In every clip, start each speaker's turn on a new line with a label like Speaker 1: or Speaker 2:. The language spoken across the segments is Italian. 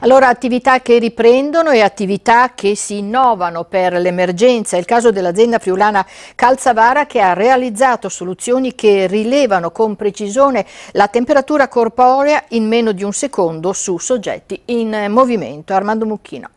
Speaker 1: Allora, attività che riprendono e attività che si innovano per l'emergenza. È il caso dell'azienda friulana Calzavara che ha realizzato soluzioni che rilevano con precisione la temperatura corporea in meno di un secondo su soggetti in movimento. Armando Mucchino.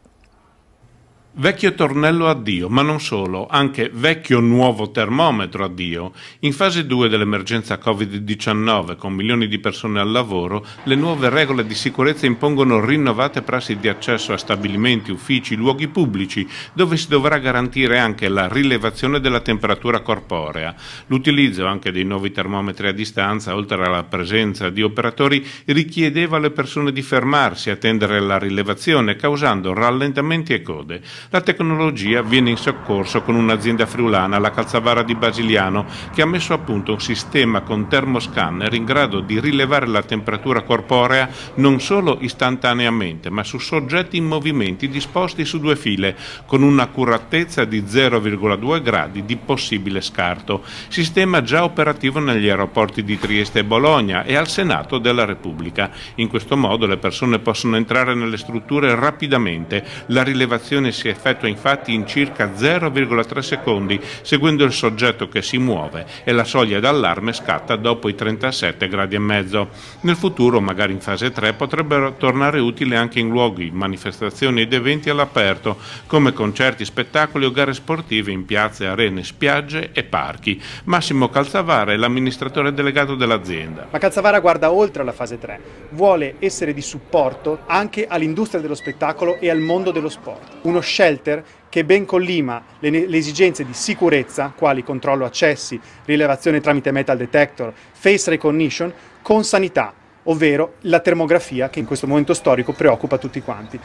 Speaker 2: Vecchio tornello a Dio, ma non solo, anche vecchio nuovo termometro a Dio. In fase 2 dell'emergenza Covid-19, con milioni di persone al lavoro, le nuove regole di sicurezza impongono rinnovate prassi di accesso a stabilimenti, uffici, luoghi pubblici, dove si dovrà garantire anche la rilevazione della temperatura corporea. L'utilizzo anche dei nuovi termometri a distanza, oltre alla presenza di operatori, richiedeva alle persone di fermarsi, e attendere la rilevazione, causando rallentamenti e code. La tecnologia viene in soccorso con un'azienda friulana, la Calzavara di Basiliano, che ha messo a punto un sistema con termoscanner in grado di rilevare la temperatura corporea non solo istantaneamente, ma su soggetti in movimenti disposti su due file, con un'accuratezza di 0,2 gradi di possibile scarto. Sistema già operativo negli aeroporti di Trieste e Bologna e al Senato della Repubblica. In questo modo le persone possono entrare nelle strutture rapidamente, la rilevazione si è effettua infatti in circa 0,3 secondi, seguendo il soggetto che si muove e la soglia d'allarme scatta dopo i 37 gradi e mezzo. Nel futuro, magari in fase 3, potrebbero tornare utili anche in luoghi, manifestazioni ed eventi all'aperto, come concerti, spettacoli o gare sportive in piazze, arene, spiagge e parchi. Massimo Calzavara è l'amministratore delegato dell'azienda.
Speaker 3: Ma Calzavara guarda oltre alla fase 3, vuole essere di supporto anche all'industria dello spettacolo e al mondo dello sport. Uno shelter che ben collima le, le, esigenze di sicurezza, quali controllo accessi, rilevazione tramite metal detector, face recognition, con sanità, ovvero la termografia che in questo momento storico preoccupa tutti quanti.